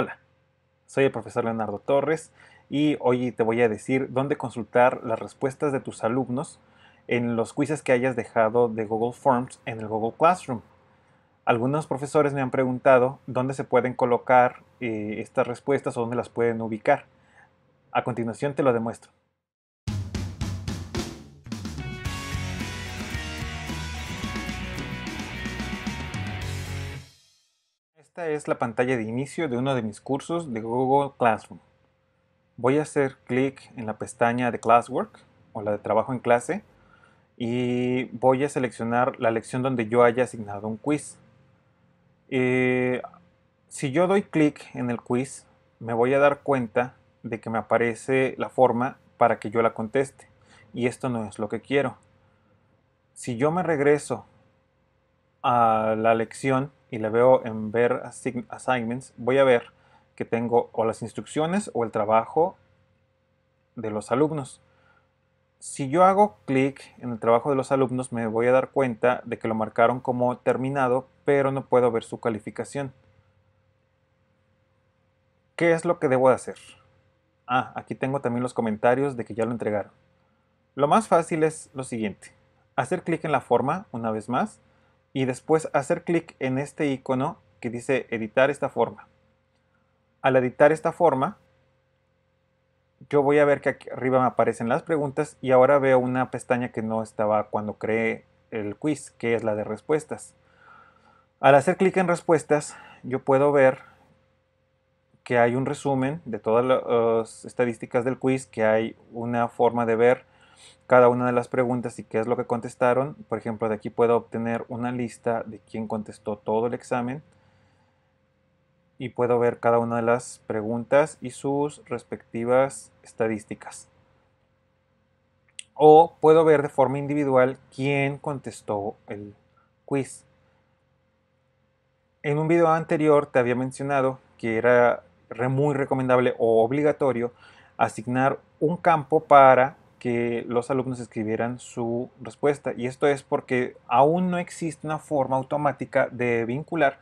Hola, soy el profesor Leonardo Torres y hoy te voy a decir dónde consultar las respuestas de tus alumnos en los quizzes que hayas dejado de Google Forms en el Google Classroom. Algunos profesores me han preguntado dónde se pueden colocar eh, estas respuestas o dónde las pueden ubicar. A continuación te lo demuestro. Esta es la pantalla de inicio de uno de mis cursos de Google Classroom. Voy a hacer clic en la pestaña de Classwork o la de trabajo en clase y voy a seleccionar la lección donde yo haya asignado un quiz. Eh, si yo doy clic en el quiz, me voy a dar cuenta de que me aparece la forma para que yo la conteste y esto no es lo que quiero. Si yo me regreso a la lección, y le veo en ver assignments, voy a ver que tengo o las instrucciones o el trabajo de los alumnos. Si yo hago clic en el trabajo de los alumnos me voy a dar cuenta de que lo marcaron como terminado, pero no puedo ver su calificación. ¿Qué es lo que debo de hacer? Ah, aquí tengo también los comentarios de que ya lo entregaron. Lo más fácil es lo siguiente. Hacer clic en la forma una vez más y después hacer clic en este icono que dice editar esta forma. Al editar esta forma, yo voy a ver que aquí arriba me aparecen las preguntas y ahora veo una pestaña que no estaba cuando creé el quiz, que es la de respuestas. Al hacer clic en respuestas, yo puedo ver que hay un resumen de todas las estadísticas del quiz, que hay una forma de ver cada una de las preguntas y qué es lo que contestaron. Por ejemplo, de aquí puedo obtener una lista de quién contestó todo el examen y puedo ver cada una de las preguntas y sus respectivas estadísticas. O puedo ver de forma individual quién contestó el quiz. En un video anterior te había mencionado que era muy recomendable o obligatorio asignar un campo para que los alumnos escribieran su respuesta. Y esto es porque aún no existe una forma automática de vincular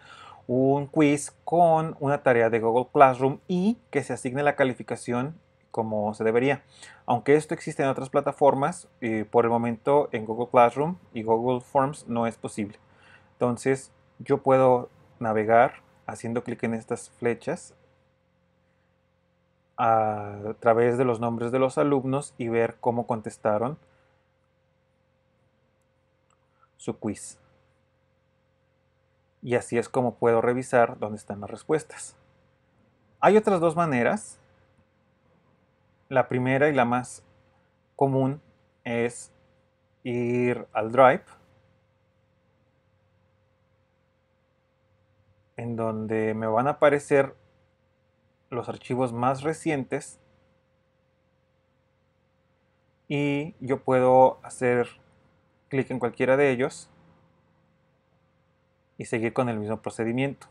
un quiz con una tarea de Google Classroom y que se asigne la calificación como se debería. Aunque esto existe en otras plataformas, eh, por el momento en Google Classroom y Google Forms no es posible. Entonces yo puedo navegar haciendo clic en estas flechas a través de los nombres de los alumnos y ver cómo contestaron su quiz. Y así es como puedo revisar dónde están las respuestas. Hay otras dos maneras. La primera y la más común es ir al Drive, en donde me van a aparecer los archivos más recientes y yo puedo hacer clic en cualquiera de ellos y seguir con el mismo procedimiento.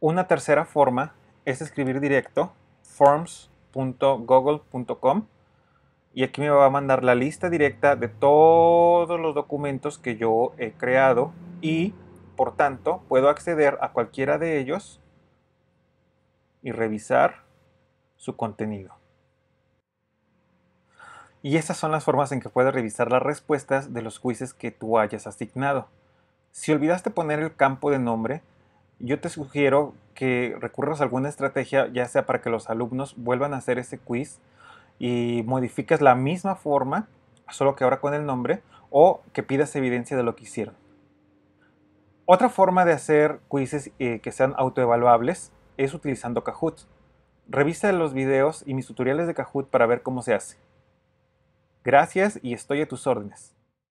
Una tercera forma es escribir directo forms.google.com y aquí me va a mandar la lista directa de todos los documentos que yo he creado y por tanto puedo acceder a cualquiera de ellos y revisar su contenido. Y esas son las formas en que puedes revisar las respuestas de los quizzes que tú hayas asignado. Si olvidaste poner el campo de nombre, yo te sugiero que recurras a alguna estrategia, ya sea para que los alumnos vuelvan a hacer ese quiz y modifiques la misma forma, solo que ahora con el nombre, o que pidas evidencia de lo que hicieron. Otra forma de hacer quizzes eh, que sean autoevaluables es utilizando Kahoot. Revisa los videos y mis tutoriales de Kahoot para ver cómo se hace. Gracias y estoy a tus órdenes.